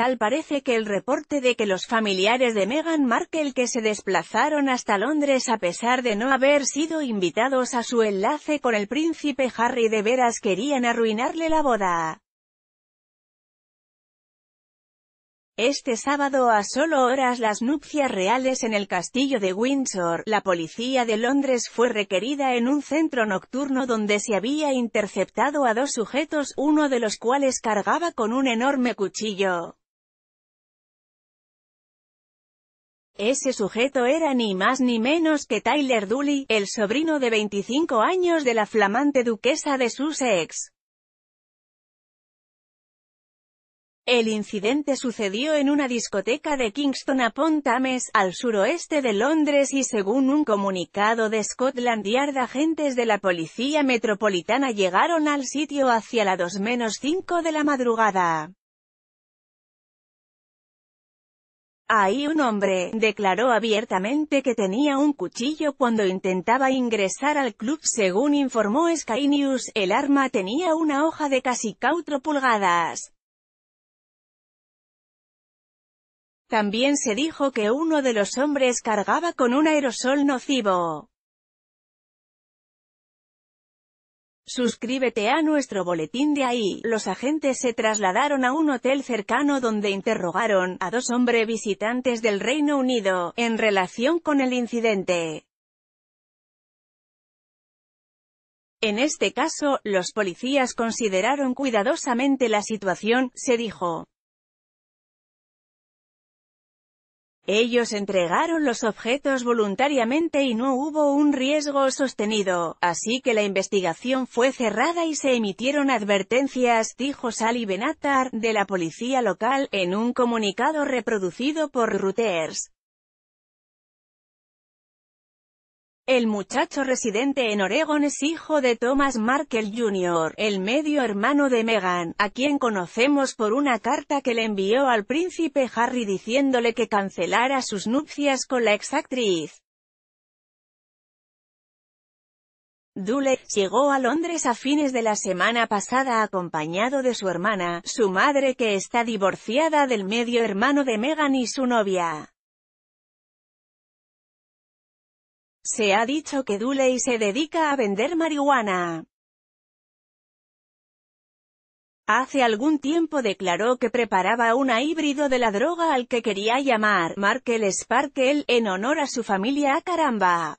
Tal parece que el reporte de que los familiares de Meghan Markle que se desplazaron hasta Londres a pesar de no haber sido invitados a su enlace con el príncipe Harry de veras querían arruinarle la boda. Este sábado a solo horas las nupcias reales en el castillo de Windsor, la policía de Londres fue requerida en un centro nocturno donde se había interceptado a dos sujetos, uno de los cuales cargaba con un enorme cuchillo. Ese sujeto era ni más ni menos que Tyler Dooley, el sobrino de 25 años de la flamante duquesa de Sussex. El incidente sucedió en una discoteca de Kingston upon Thames, al suroeste de Londres y según un comunicado de Scotland Yard agentes de la policía metropolitana llegaron al sitio hacia las 2 menos 5 de la madrugada. Ahí un hombre declaró abiertamente que tenía un cuchillo cuando intentaba ingresar al club según informó Sky News, el arma tenía una hoja de casi 4 pulgadas. También se dijo que uno de los hombres cargaba con un aerosol nocivo. Suscríbete a nuestro boletín de ahí. Los agentes se trasladaron a un hotel cercano donde interrogaron a dos hombres visitantes del Reino Unido, en relación con el incidente. En este caso, los policías consideraron cuidadosamente la situación, se dijo. Ellos entregaron los objetos voluntariamente y no hubo un riesgo sostenido, así que la investigación fue cerrada y se emitieron advertencias, dijo Sally Benatar, de la policía local, en un comunicado reproducido por Reuters. El muchacho residente en Oregon es hijo de Thomas Markle Jr., el medio hermano de Meghan, a quien conocemos por una carta que le envió al príncipe Harry diciéndole que cancelara sus nupcias con la exactriz. Dule, llegó a Londres a fines de la semana pasada acompañado de su hermana, su madre que está divorciada del medio hermano de Meghan y su novia. Se ha dicho que Duley se dedica a vender marihuana. Hace algún tiempo declaró que preparaba una híbrido de la droga al que quería llamar Markel Sparkle, en honor a su familia a caramba.